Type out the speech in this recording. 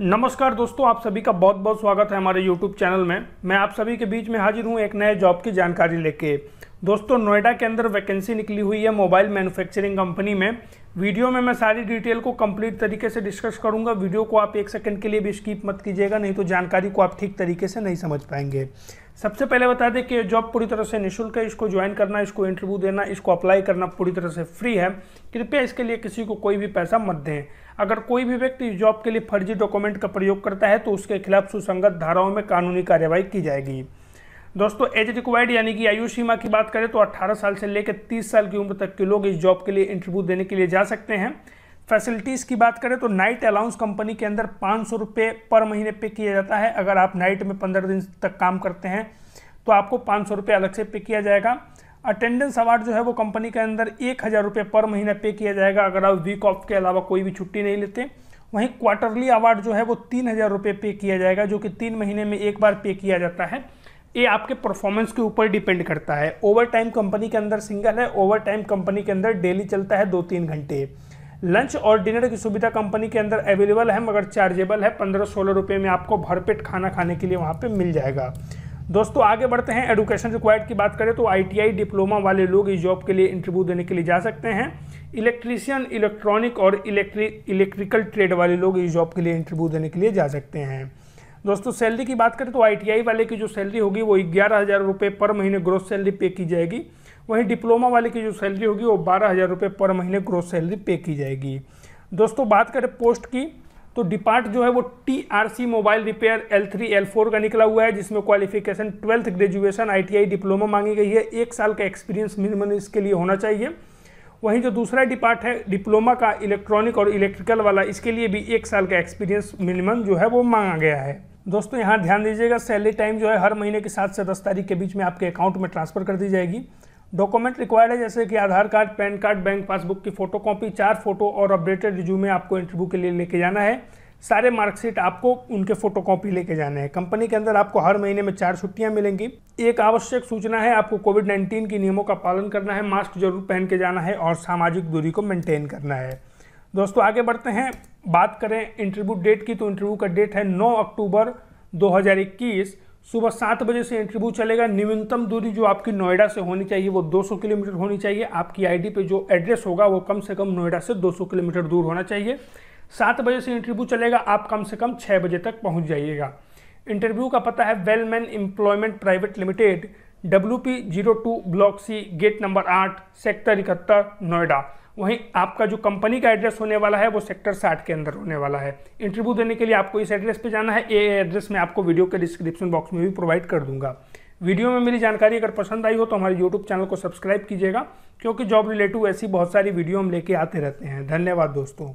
नमस्कार दोस्तों आप सभी का बहुत बहुत स्वागत है हमारे YouTube चैनल में मैं आप सभी के बीच में हाजिर हूं एक नए जॉब की जानकारी लेके दोस्तों नोएडा के अंदर वैकेंसी निकली हुई है मोबाइल मैन्युफैक्चरिंग कंपनी में वीडियो में मैं सारी डिटेल को कंप्लीट तरीके से डिस्कस करूंगा वीडियो को आप एक सेकंड के लिए भी स्कीप मत कीजिएगा नहीं तो जानकारी को आप ठीक तरीके से नहीं समझ पाएंगे सबसे पहले बता दें कि जॉब पूरी तरह से निःशुल्क है इसको ज्वाइन करना इसको इंटरव्यू देना इसको अप्लाई करना पूरी तरह से फ्री है कृपया इसके लिए किसी को कोई भी पैसा मत दें अगर कोई भी व्यक्ति इस जॉब के लिए फर्जी डॉक्यूमेंट का प्रयोग करता है तो उसके खिलाफ सुसंगत धाराओं में कानूनी कार्रवाई की जाएगी दोस्तों एज रिक्वायर्ड यानी कि आयु सीमा की बात करें तो 18 साल से लेकर 30 साल की उम्र तक के लोग इस जॉब के लिए इंटरव्यू देने के लिए जा सकते हैं फैसिलिटीज़ की बात करें तो नाइट अलाउंस कंपनी के अंदर पाँच सौ पर महीने पे किया जाता है अगर आप नाइट में पंद्रह दिन तक काम करते हैं तो आपको पाँच सौ अलग से पे किया जाएगा अटेंडेंस अवार्ड जो है वो कंपनी के अंदर एक हज़ार रुपये पर महीना पे किया जाएगा अगर आप वीक ऑफ के अलावा कोई भी छुट्टी नहीं लेते वहीं क्वार्टरली अवार्ड जो है वो तीन हज़ार रुपये पे किया जाएगा जो कि तीन महीने में एक बार पे किया जाता है ये आपके परफॉर्मेंस के ऊपर डिपेंड करता है ओवर टाइम कंपनी के अंदर सिंगल है ओवर टाइम कंपनी के अंदर डेली चलता है दो तीन घंटे लंच और डिनर की सुविधा कंपनी के अंदर अवेलेबल है मगर चार्जेबल है पंद्रह सोलह रुपये में आपको भरपेट खाना खाने के लिए वहाँ पर मिल जाएगा दोस्तों आगे बढ़ते हैं एडुकेशन रिक्वायर्ड की बात करें तो आईटीआई डिप्लोमा वाले लोग इस जॉब के लिए इंटरव्यू देने के लिए जा सकते हैं इलेक्ट्रीशियन इलेक्ट्रॉनिक और इलेक्ट्रिक इलेक्ट्रिकल ट्रेड वाले लोग इस जॉब के लिए इंटरव्यू देने के लिए जा सकते हैं दोस्तों सैलरी की बात करें तो आई वाले की जो सैलरी होगी वो ग्यारह हज़ार रुपये पर महीने ग्रोथ सैलरी पे की जाएगी वहीं डिप्लोमा वाले की जो सैलरी होगी वो बारह हज़ार रुपये पर महीने ग्रोथ सैलरी पे की जाएगी दोस्तों बात करें पोस्ट की तो डिपार्ट जो है वो T R C mobile repair L three L four का निकला हुआ है जिसमें qualification twelfth graduation I T I diploma मांगी गई है एक साल का एक्सपीरियंस मिनिमम इसके लिए होना चाहिए वहीं जो दूसरा डिपार्ट है डिप्लोमा का इलेक्ट्रॉनिक और इलेक्ट्रिकल वाला इसके लिए भी एक साल का एक्सपीरियंस मिनिमम जो है वो मांगा गया है दोस्तों यहाँ ध्यान दीजिएगा सैलरी टाइम जो है हर महीने की सात से दस तारीख के बीच में आपके अकाउंट में ट्रांसफर कर दी जाएगी डॉक्यूमेंट रिक्वायर्ड है जैसे कि Aadhaar card PAN card bank passbook की फोटो कॉपी चार फोटो और अपडेटेड रिज्यू में आपको इंटरव्यू के लिए लेके जाना है सारे मार्कशीट आपको उनके फोटो कॉपी लेके जाने हैं कंपनी के अंदर आपको हर महीने में चार छुट्टियां मिलेंगी एक आवश्यक सूचना है आपको कोविड 19 के नियमों का पालन करना है मास्क जरूर पहन के जाना है और सामाजिक दूरी को मेंटेन करना है दोस्तों आगे बढ़ते हैं बात करें इंटरव्यू डेट की तो इंटरव्यू का डेट है 9 अक्टूबर 2021 सुबह सात बजे से इंटरव्यू चलेगा न्यूनतम दूरी जो आपकी नोएडा से होनी चाहिए वो 200 किलोमीटर होनी चाहिए आपकी आईडी पे जो एड्रेस होगा वो कम से कम नोएडा से 200 किलोमीटर दूर होना चाहिए सात बजे से इंटरव्यू चलेगा आप कम से कम छः बजे तक पहुँच जाइएगा इंटरव्यू का पता है Wellman employment private limited W P zero two block C gate number आठ सेक्टर इकहत्तर नोएडा वहीं आपका जो कंपनी का एड्रेस होने वाला है वो सेक्टर साठ के अंदर होने वाला है इंटरव्यू देने के लिए आपको इस एड्रेस पे जाना है ये एड्रेस मैं आपको वीडियो के डिस्क्रिप्शन बॉक्स में भी प्रोवाइड कर दूंगा वीडियो में मेरी जानकारी अगर पसंद आई हो तो हमारे यूट्यूब चैनल को सब्सक्राइब कीजिएगा क्योंकि जॉब रिलेटिव ऐसी बहुत सारी वीडियो हम लेके आते रहते हैं धन्यवाद दोस्तों